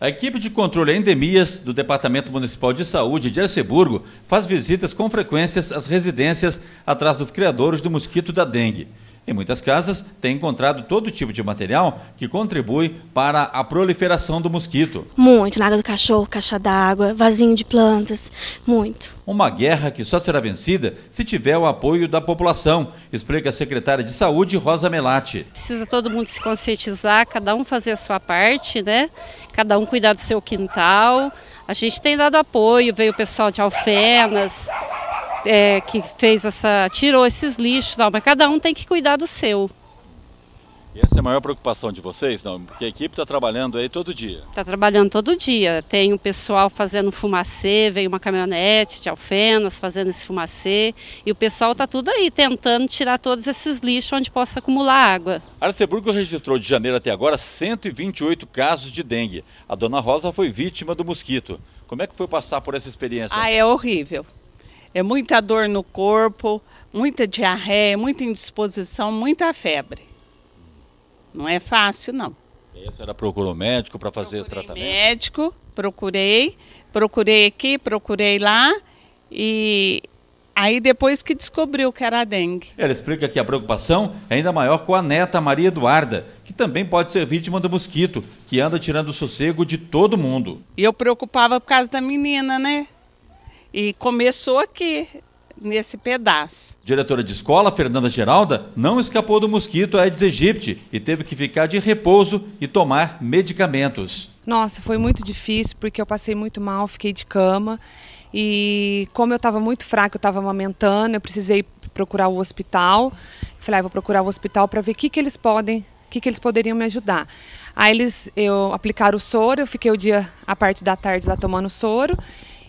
A equipe de controle a endemias do Departamento Municipal de Saúde de Arceburgo faz visitas com frequência às residências atrás dos criadores do mosquito da dengue. Em muitas casas tem encontrado todo tipo de material que contribui para a proliferação do mosquito. Muito, na água do cachorro, caixa d'água, vasinho de plantas, muito. Uma guerra que só será vencida se tiver o apoio da população, explica a secretária de Saúde, Rosa Melati. Precisa todo mundo se conscientizar, cada um fazer a sua parte, né? Cada um cuidar do seu quintal. A gente tem dado apoio, veio o pessoal de Alfenas, é, que fez essa. tirou esses lixos, não, mas cada um tem que cuidar do seu. E essa é a maior preocupação de vocês, não? Porque a equipe está trabalhando aí todo dia. Está trabalhando todo dia. Tem o pessoal fazendo fumacê, veio uma caminhonete de alfenas fazendo esse fumacê. E o pessoal está tudo aí, tentando tirar todos esses lixos onde possa acumular água. A Arceburgo registrou de janeiro até agora 128 casos de dengue. A dona Rosa foi vítima do mosquito. Como é que foi passar por essa experiência? Ah, é horrível. É muita dor no corpo, muita diarreia, muita indisposição, muita febre. Não é fácil, não. E a senhora procurou médico para fazer procurei tratamento? Médico, procurei, procurei aqui, procurei lá e aí depois que descobriu que era dengue. Ela explica que a preocupação é ainda maior com a neta Maria Eduarda, que também pode ser vítima do mosquito, que anda tirando o sossego de todo mundo. E eu preocupava por causa da menina, né? E começou aqui, nesse pedaço. Diretora de escola, Fernanda Geralda, não escapou do mosquito Aedes aegypti e teve que ficar de repouso e tomar medicamentos. Nossa, foi muito difícil porque eu passei muito mal, fiquei de cama. E como eu estava muito fraca, eu estava amamentando, eu precisei procurar o hospital. Falei, ah, vou procurar o hospital para ver o que, que eles podem, o que, que eles poderiam me ajudar. Aí eles eu aplicaram o soro, eu fiquei o dia, a parte da tarde lá tomando soro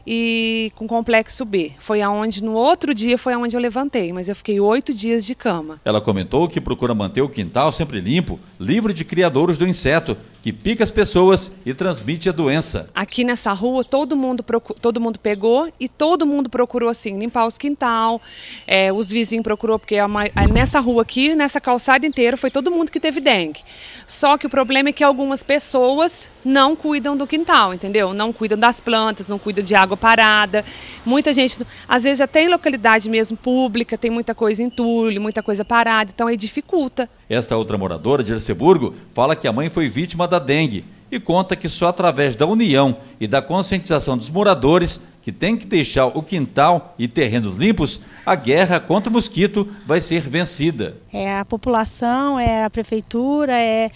e com complexo B. Foi aonde, no outro dia, foi aonde eu levantei, mas eu fiquei oito dias de cama. Ela comentou que procura manter o quintal sempre limpo, livre de criadouros do inseto, que pica as pessoas e transmite a doença. Aqui nessa rua, todo mundo, todo mundo pegou e todo mundo procurou, assim, limpar os quintal, é, os vizinhos procurou, porque é uma... nessa rua aqui, nessa calçada inteira, foi todo mundo que teve dengue. Só que o problema é que algumas pessoas não cuidam do quintal, entendeu? Não cuidam das plantas, não cuidam de água parada. Muita gente, às vezes até em localidade mesmo pública, tem muita coisa em entulho, muita coisa parada, então aí dificulta. Esta outra moradora de Erceburgo fala que a mãe foi vítima da dengue e conta que só através da união e da conscientização dos moradores, que tem que deixar o quintal e terrenos limpos, a guerra contra o mosquito vai ser vencida. É a população, é a prefeitura, é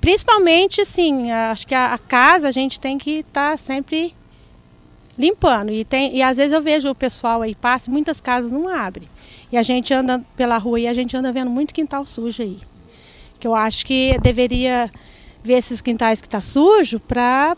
principalmente assim, acho que a, casa a gente tem que estar tá sempre limpando. E, tem, e às vezes eu vejo o pessoal aí passa, muitas casas não abrem. E a gente anda pela rua e a gente anda vendo muito quintal sujo aí. Que eu acho que deveria ver esses quintais que está sujo para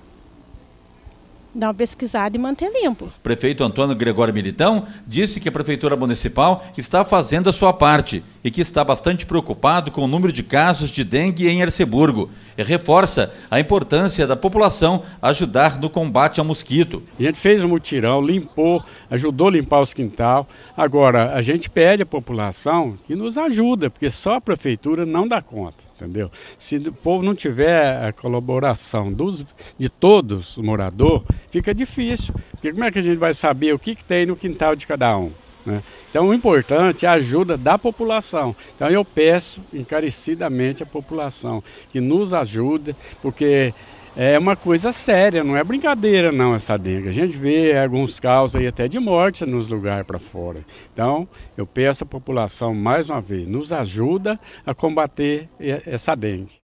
dar uma pesquisada e manter limpo. Prefeito Antônio Gregório Militão disse que a Prefeitura Municipal está fazendo a sua parte e que está bastante preocupado com o número de casos de dengue em Erceburgo e reforça a importância da população ajudar no combate ao mosquito. A gente fez um mutirão, limpou, ajudou a limpar os quintal. Agora, a gente pede à população que nos ajuda, porque só a prefeitura não dá conta. Entendeu? Se o povo não tiver a colaboração dos, de todos, os moradores fica difícil. Porque como é que a gente vai saber o que, que tem no quintal de cada um? Né? Então, o importante é a ajuda da população. Então, eu peço encarecidamente à população que nos ajude, porque é uma coisa séria, não é brincadeira não essa dengue. A gente vê alguns casos aí até de morte nos lugares para fora. Então, eu peço à população mais uma vez, nos ajuda a combater essa dengue.